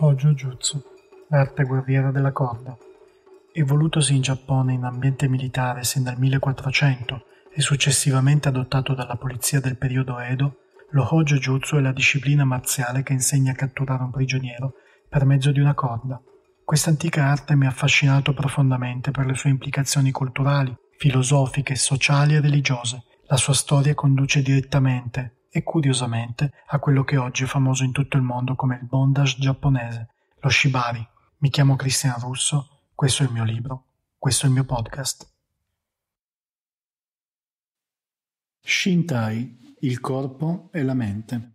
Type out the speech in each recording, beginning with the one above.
Hojo oh, Jutsu, arte guerriera della corda. Evolutosi in Giappone in ambiente militare sin dal 1400 e successivamente adottato dalla polizia del periodo Edo, lo Hojo Jutsu è la disciplina marziale che insegna a catturare un prigioniero per mezzo di una corda. Questa antica arte mi ha affascinato profondamente per le sue implicazioni culturali, filosofiche, sociali e religiose. La sua storia conduce direttamente, e curiosamente a quello che oggi è famoso in tutto il mondo come il bondage giapponese, lo shibari. Mi chiamo Cristian Russo, questo è il mio libro, questo è il mio podcast. Shintai, il corpo e la mente.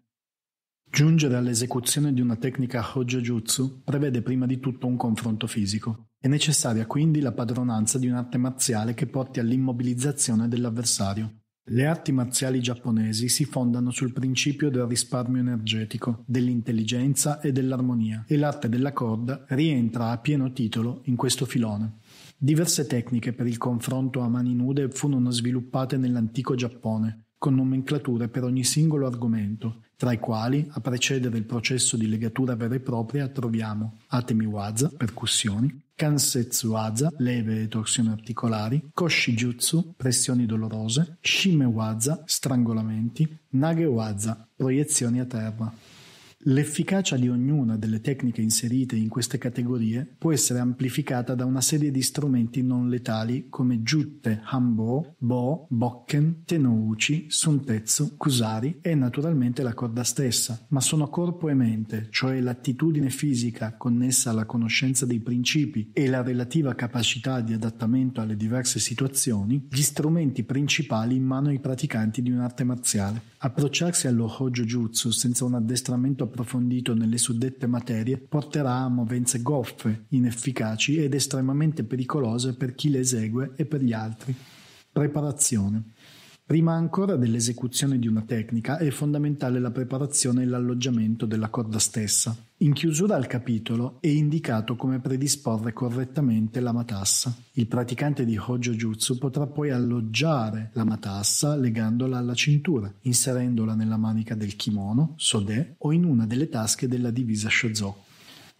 Giungere all'esecuzione di una tecnica Hojo-jutsu prevede prima di tutto un confronto fisico. È necessaria quindi la padronanza di un'arte marziale che porti all'immobilizzazione dell'avversario. Le arti marziali giapponesi si fondano sul principio del risparmio energetico, dell'intelligenza e dell'armonia e l'arte della corda rientra a pieno titolo in questo filone. Diverse tecniche per il confronto a mani nude furono sviluppate nell'antico Giappone, con nomenclature per ogni singolo argomento, tra i quali a precedere il processo di legatura vera e propria troviamo atemi waza, percussioni, kansetsu waza, leve e torsioni articolari, koshi jutsu, pressioni dolorose, waza, strangolamenti, nage waza, proiezioni a terra. L'efficacia di ognuna delle tecniche inserite in queste categorie può essere amplificata da una serie di strumenti non letali come giutte, hambo, bo, bokken, tenouchi, suntetsu, kusari e naturalmente la corda stessa, ma sono corpo e mente, cioè l'attitudine fisica connessa alla conoscenza dei principi e la relativa capacità di adattamento alle diverse situazioni, gli strumenti principali in mano ai praticanti di un'arte marziale. Approcciarsi allo Hojo Jutsu senza un addestramento approfondito nelle suddette materie porterà a movenze goffe, inefficaci ed estremamente pericolose per chi le esegue e per gli altri. Preparazione. Prima ancora dell'esecuzione di una tecnica è fondamentale la preparazione e l'alloggiamento della corda stessa. In chiusura al capitolo è indicato come predisporre correttamente la matassa. Il praticante di Hojo Jutsu potrà poi alloggiare la matassa legandola alla cintura, inserendola nella manica del kimono, sodè o in una delle tasche della divisa shozoku.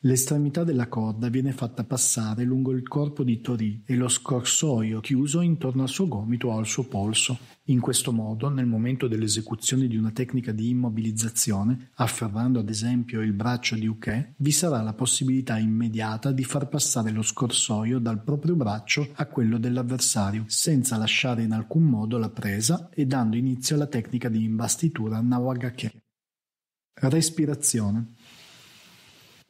L'estremità della corda viene fatta passare lungo il corpo di Tori e lo scorsoio chiuso intorno al suo gomito o al suo polso. In questo modo, nel momento dell'esecuzione di una tecnica di immobilizzazione, afferrando ad esempio il braccio di Uke, vi sarà la possibilità immediata di far passare lo scorsoio dal proprio braccio a quello dell'avversario, senza lasciare in alcun modo la presa e dando inizio alla tecnica di imbastitura Nawagake. Respirazione.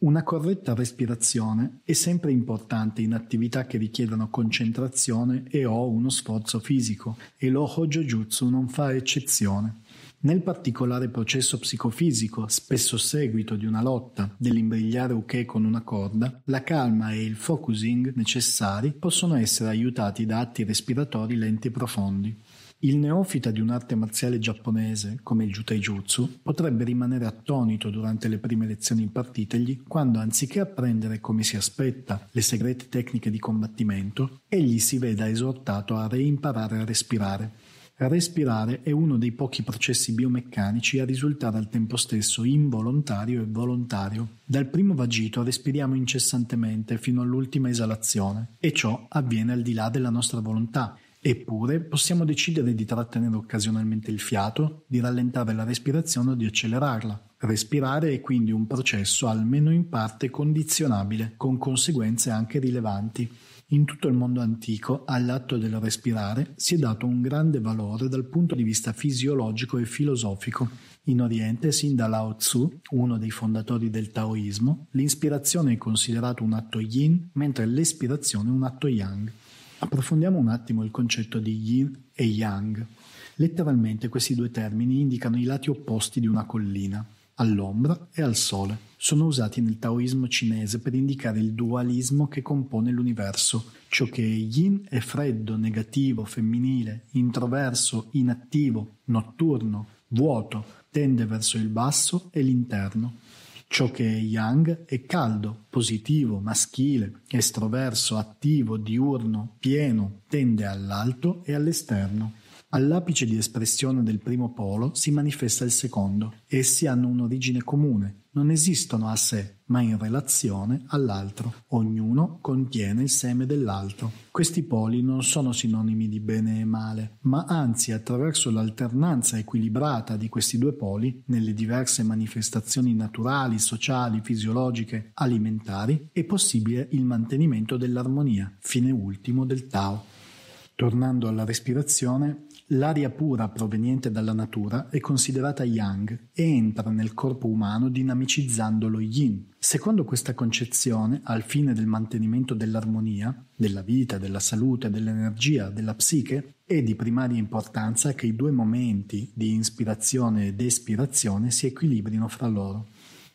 Una corretta respirazione è sempre importante in attività che richiedono concentrazione e o uno sforzo fisico e lo Hojojutsu non fa eccezione. Nel particolare processo psicofisico, spesso seguito di una lotta, dell'imbrigliare uke con una corda, la calma e il focusing necessari possono essere aiutati da atti respiratori lenti e profondi. Il neofita di un'arte marziale giapponese, come il Jutaijutsu, potrebbe rimanere attonito durante le prime lezioni impartitegli quando, anziché apprendere come si aspetta le segrete tecniche di combattimento, egli si veda esortato a reimparare a respirare. Respirare è uno dei pochi processi biomeccanici a risultare al tempo stesso involontario e volontario. Dal primo vagito respiriamo incessantemente fino all'ultima esalazione, e ciò avviene al di là della nostra volontà Eppure possiamo decidere di trattenere occasionalmente il fiato, di rallentare la respirazione o di accelerarla. Respirare è quindi un processo almeno in parte condizionabile, con conseguenze anche rilevanti. In tutto il mondo antico, all'atto del respirare si è dato un grande valore dal punto di vista fisiologico e filosofico. In Oriente, sin da Lao Tzu, uno dei fondatori del taoismo, l'inspirazione è considerato un atto yin, mentre l'espirazione un atto yang. Approfondiamo un attimo il concetto di yin e yang. Letteralmente questi due termini indicano i lati opposti di una collina, all'ombra e al sole. Sono usati nel taoismo cinese per indicare il dualismo che compone l'universo, ciò che yin è freddo, negativo, femminile, introverso, inattivo, notturno, vuoto, tende verso il basso e l'interno. Ciò che è yang è caldo, positivo, maschile, estroverso, attivo, diurno, pieno, tende all'alto e all'esterno. All'apice di espressione del primo polo si manifesta il secondo. Essi hanno un'origine comune, non esistono a sé, ma in relazione all'altro. Ognuno contiene il seme dell'altro. Questi poli non sono sinonimi di bene e male, ma anzi attraverso l'alternanza equilibrata di questi due poli nelle diverse manifestazioni naturali, sociali, fisiologiche, alimentari, è possibile il mantenimento dell'armonia, fine ultimo del Tao. Tornando alla respirazione, l'aria pura proveniente dalla natura è considerata yang e entra nel corpo umano dinamicizzando lo yin. Secondo questa concezione, al fine del mantenimento dell'armonia, della vita, della salute, dell'energia, della psiche, è di primaria importanza che i due momenti di inspirazione ed espirazione si equilibrino fra loro.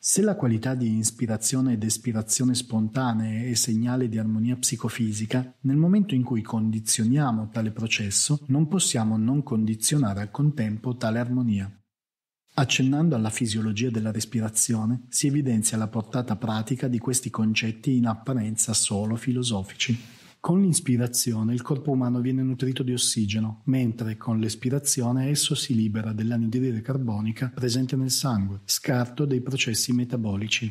Se la qualità di inspirazione ed espirazione spontanee è segnale di armonia psicofisica, nel momento in cui condizioniamo tale processo, non possiamo non condizionare al contempo tale armonia. Accennando alla fisiologia della respirazione, si evidenzia la portata pratica di questi concetti in apparenza solo filosofici. Con l'inspirazione il corpo umano viene nutrito di ossigeno, mentre con l'espirazione esso si libera dell'anidride carbonica presente nel sangue, scarto dei processi metabolici.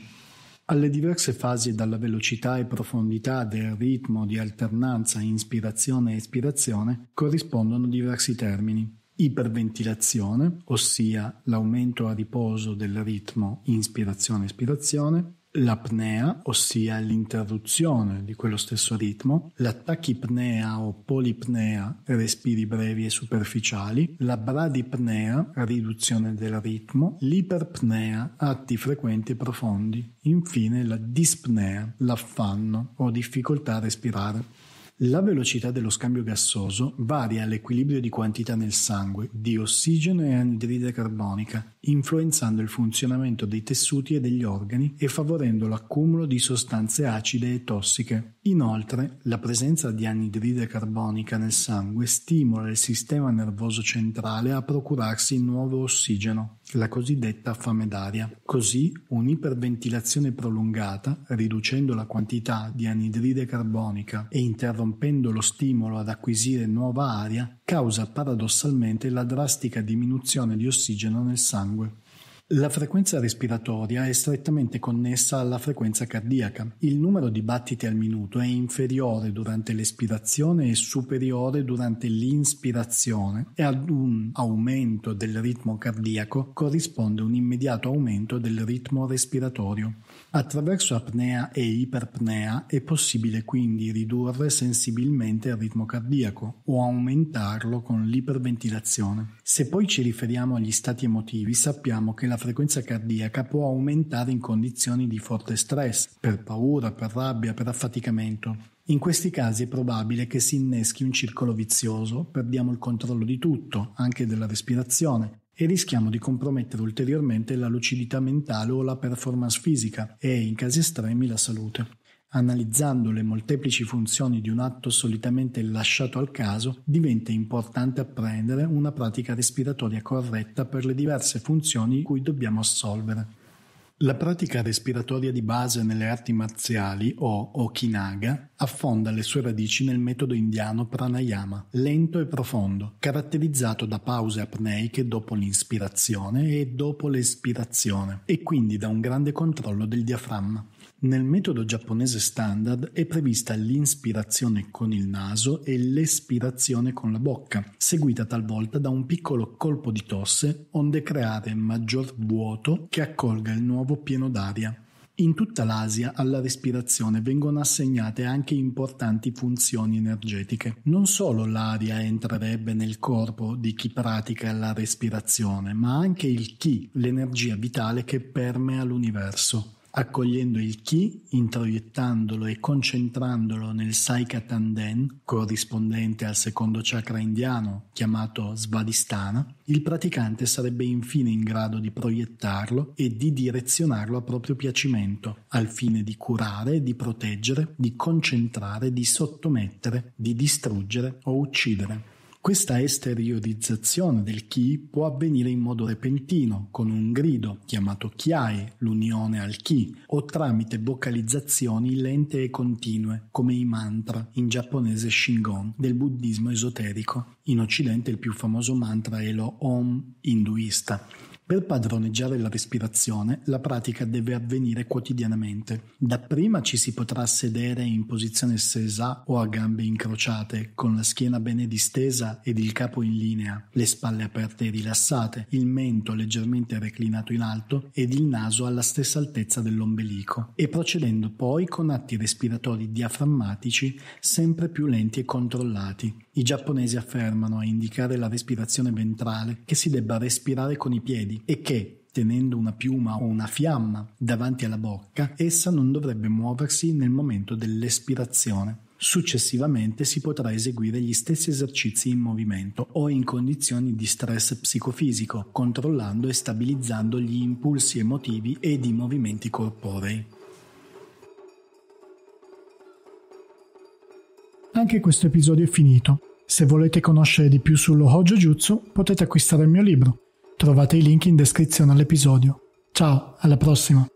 Alle diverse fasi dalla velocità e profondità del ritmo di alternanza inspirazione e espirazione corrispondono diversi termini. Iperventilazione, ossia l'aumento a riposo del ritmo inspirazione-espirazione, l'apnea, ossia l'interruzione di quello stesso ritmo, l'attacchipnea o polipnea, respiri brevi e superficiali, la bradipnea, riduzione del ritmo, l'iperpnea, atti frequenti e profondi, infine la dispnea, l'affanno o difficoltà a respirare. La velocità dello scambio gassoso varia l'equilibrio di quantità nel sangue di ossigeno e anidride carbonica, influenzando il funzionamento dei tessuti e degli organi e favorendo l'accumulo di sostanze acide e tossiche. Inoltre, la presenza di anidride carbonica nel sangue stimola il sistema nervoso centrale a procurarsi nuovo ossigeno la cosiddetta fame d'aria. Così un'iperventilazione prolungata, riducendo la quantità di anidride carbonica e interrompendo lo stimolo ad acquisire nuova aria, causa paradossalmente la drastica diminuzione di ossigeno nel sangue. La frequenza respiratoria è strettamente connessa alla frequenza cardiaca. Il numero di battiti al minuto è inferiore durante l'espirazione e superiore durante l'inspirazione e ad un aumento del ritmo cardiaco corrisponde un immediato aumento del ritmo respiratorio. Attraverso apnea e iperpnea è possibile quindi ridurre sensibilmente il ritmo cardiaco o aumentarlo con l'iperventilazione. Se poi ci riferiamo agli stati emotivi, sappiamo che la frequenza cardiaca può aumentare in condizioni di forte stress, per paura, per rabbia, per affaticamento. In questi casi è probabile che si inneschi un circolo vizioso, perdiamo il controllo di tutto, anche della respirazione, e rischiamo di compromettere ulteriormente la lucidità mentale o la performance fisica e, in casi estremi, la salute. Analizzando le molteplici funzioni di un atto solitamente lasciato al caso, diventa importante apprendere una pratica respiratoria corretta per le diverse funzioni cui dobbiamo assolvere. La pratica respiratoria di base nelle arti marziali, o Okinaga, affonda le sue radici nel metodo indiano pranayama, lento e profondo, caratterizzato da pause apneiche dopo l'inspirazione e dopo l'espirazione, e quindi da un grande controllo del diaframma. Nel metodo giapponese standard è prevista l'inspirazione con il naso e l'espirazione con la bocca, seguita talvolta da un piccolo colpo di tosse onde creare maggior vuoto che accolga il nuovo pieno d'aria. In tutta l'Asia alla respirazione vengono assegnate anche importanti funzioni energetiche. Non solo l'aria entrerebbe nel corpo di chi pratica la respirazione, ma anche il chi, l'energia vitale che permea l'universo accogliendo il chi, introiettandolo e concentrandolo nel Saikatanden, corrispondente al secondo chakra indiano chiamato Svadhisthana, il praticante sarebbe infine in grado di proiettarlo e di direzionarlo a proprio piacimento, al fine di curare, di proteggere, di concentrare, di sottomettere, di distruggere o uccidere. Questa esteriorizzazione del chi può avvenire in modo repentino, con un grido chiamato chiae, l'unione al chi, o tramite vocalizzazioni lente e continue, come i mantra, in giapponese Shingon, del buddismo esoterico. In Occidente il più famoso mantra è lo Om induista. Per padroneggiare la respirazione, la pratica deve avvenire quotidianamente. Dapprima ci si potrà sedere in posizione sesa o a gambe incrociate, con la schiena bene distesa ed il capo in linea, le spalle aperte e rilassate, il mento leggermente reclinato in alto ed il naso alla stessa altezza dell'ombelico, e procedendo poi con atti respiratori diaframmatici sempre più lenti e controllati. I giapponesi affermano a indicare la respirazione ventrale che si debba respirare con i piedi piedi e che tenendo una piuma o una fiamma davanti alla bocca, essa non dovrebbe muoversi nel momento dell'espirazione. Successivamente si potrà eseguire gli stessi esercizi in movimento o in condizioni di stress psicofisico, controllando e stabilizzando gli impulsi emotivi ed i movimenti corporei. Anche questo episodio è finito. Se volete conoscere di più sullo Hojo Jutsu, potete acquistare il mio libro Trovate i link in descrizione all'episodio. Ciao, alla prossima!